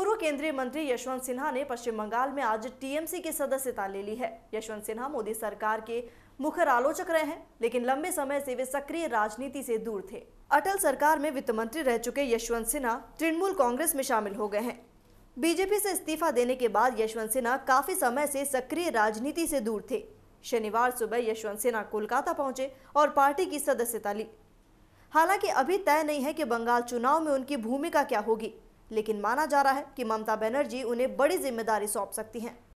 पूर्व केंद्रीय मंत्री यशवंत सिन्हा ने पश्चिम बंगाल में आज टीएमसी की सदस्यता ले ली है यशवंत सिन्हा मोदी सरकार के मुखर आलोचक रहे हैं लेकिन लंबे समय से वे सक्रिय राजनीति से दूर थे अटल सरकार में वित्त मंत्री रह चुके यशवंत सिन्हा तृणमूल कांग्रेस में शामिल हो गए हैं बीजेपी से इस्तीफा देने के बाद यशवंत सिन्हा काफी समय से सक्रिय राजनीति से दूर थे शनिवार सुबह यशवंत सिन्हा कोलकाता पहुंचे और पार्टी की सदस्यता ली हालांकि अभी तय नहीं है कि बंगाल चुनाव में उनकी भूमिका क्या होगी लेकिन माना जा रहा है कि ममता बनर्जी उन्हें बड़ी जिम्मेदारी सौंप सकती हैं